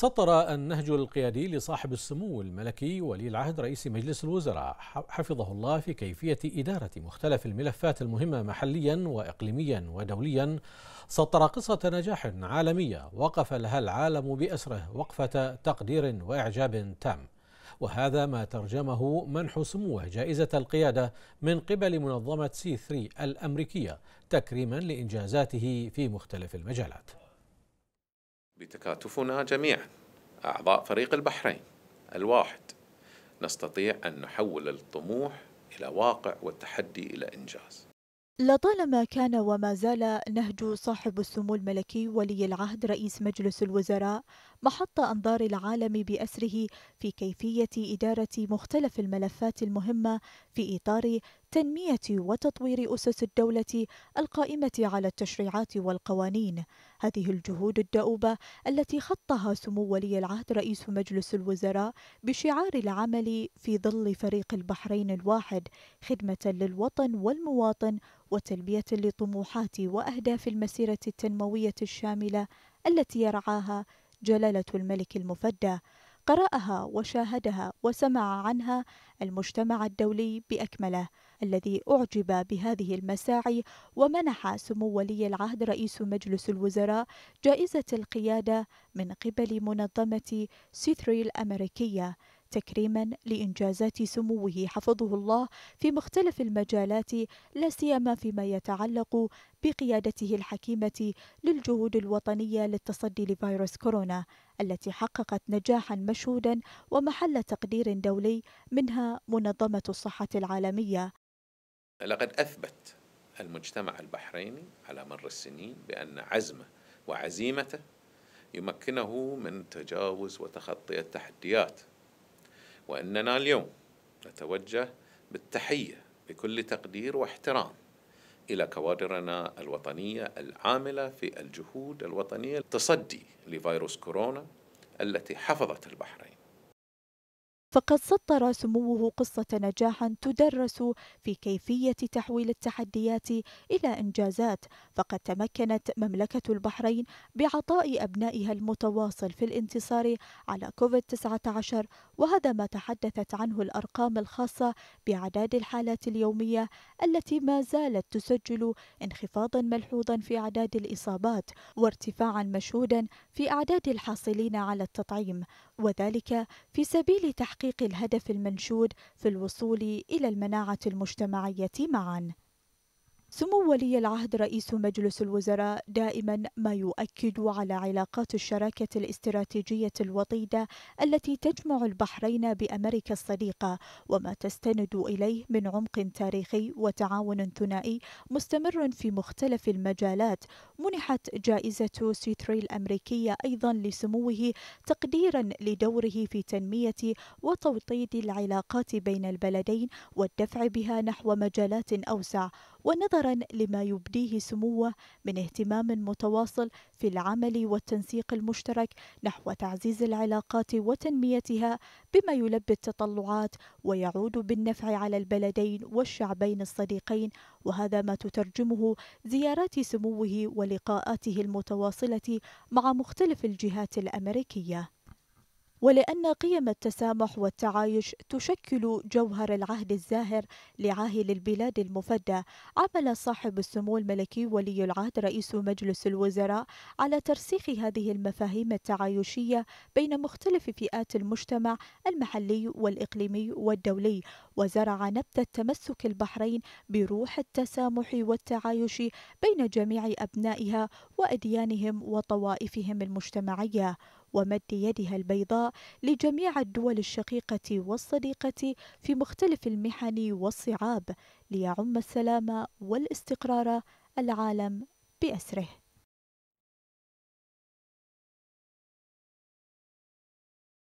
سطر النهج القيادي لصاحب السمو الملكي ولي العهد رئيس مجلس الوزراء حفظه الله في كيفية إدارة مختلف الملفات المهمة محليا وإقليميا ودوليا سطر قصة نجاح عالمية وقف لها العالم بأسره وقفة تقدير وإعجاب تام وهذا ما ترجمه منح سموه جائزة القيادة من قبل منظمة سي 3 الأمريكية تكريما لإنجازاته في مختلف المجالات بتكاتفنا جميعا أعضاء فريق البحرين الواحد نستطيع أن نحول الطموح إلى واقع والتحدي إلى إنجاز لطالما كان وما زال نهج صاحب السمو الملكي ولي العهد رئيس مجلس الوزراء محط أنظار العالم بأسره في كيفية إدارة مختلف الملفات المهمة في إطار تنمية وتطوير أسس الدولة القائمة على التشريعات والقوانين هذه الجهود الدؤوبة التي خطها سمو ولي العهد رئيس مجلس الوزراء بشعار العمل في ظل فريق البحرين الواحد خدمة للوطن والمواطن وتلبية لطموحات وأهداف المسيرة التنموية الشاملة التي يرعاها جلالة الملك المفدى قرأها وشاهدها وسمع عنها المجتمع الدولي بأكمله الذي أعجب بهذه المساعي ومنح سمو ولي العهد رئيس مجلس الوزراء جائزة القيادة من قبل منظمة سيثري الأمريكية تكريما لانجازات سموه حفظه الله في مختلف المجالات لا سيما فيما يتعلق بقيادته الحكيمه للجهود الوطنيه للتصدي لفيروس كورونا التي حققت نجاحا مشهودا ومحل تقدير دولي منها منظمه الصحه العالميه لقد أثبت المجتمع البحريني على مر السنين بأن عزمه وعزيمته يمكنه من تجاوز وتخطي التحديات وأننا اليوم نتوجه بالتحية بكل تقدير واحترام إلى كوادرنا الوطنية العاملة في الجهود الوطنية للتصدي لفيروس كورونا التي حفظت البحرين فقد سطر سموه قصة نجاح تدرس في كيفية تحويل التحديات إلى إنجازات، فقد تمكنت مملكة البحرين بعطاء أبنائها المتواصل في الانتصار على كوفيد-19 وهذا ما تحدثت عنه الأرقام الخاصة بأعداد الحالات اليومية التي ما زالت تسجل انخفاضا ملحوظا في أعداد الإصابات وارتفاعا مشهودا في أعداد الحاصلين على التطعيم، وذلك في سبيل تحقيق تحقيق الهدف المنشود في الوصول إلى المناعة المجتمعية معًا سمو ولي العهد رئيس مجلس الوزراء دائما ما يؤكد على علاقات الشراكه الاستراتيجيه الوطيده التي تجمع البحرين بامريكا الصديقه وما تستند اليه من عمق تاريخي وتعاون ثنائي مستمر في مختلف المجالات منحت جائزه سيتري الامريكيه ايضا لسموه تقديرا لدوره في تنميه وتوطيد العلاقات بين البلدين والدفع بها نحو مجالات اوسع ونظرا لما يبديه سموه من اهتمام متواصل في العمل والتنسيق المشترك نحو تعزيز العلاقات وتنميتها بما يلبي التطلعات ويعود بالنفع على البلدين والشعبين الصديقين وهذا ما تترجمه زيارات سموه ولقاءاته المتواصله مع مختلف الجهات الامريكيه ولأن قيم التسامح والتعايش تشكل جوهر العهد الزاهر لعاهل البلاد المفدى عمل صاحب السمو الملكي ولي العهد رئيس مجلس الوزراء على ترسيخ هذه المفاهيم التعايشية بين مختلف فئات المجتمع المحلي والإقليمي والدولي وزرع نبتة تمسك البحرين بروح التسامح والتعايش بين جميع أبنائها وأديانهم وطوائفهم المجتمعية ومد يدها البيضاء لجميع الدول الشقيقة والصديقة في مختلف المحن والصعاب ليعم السلام والاستقرار العالم بأسره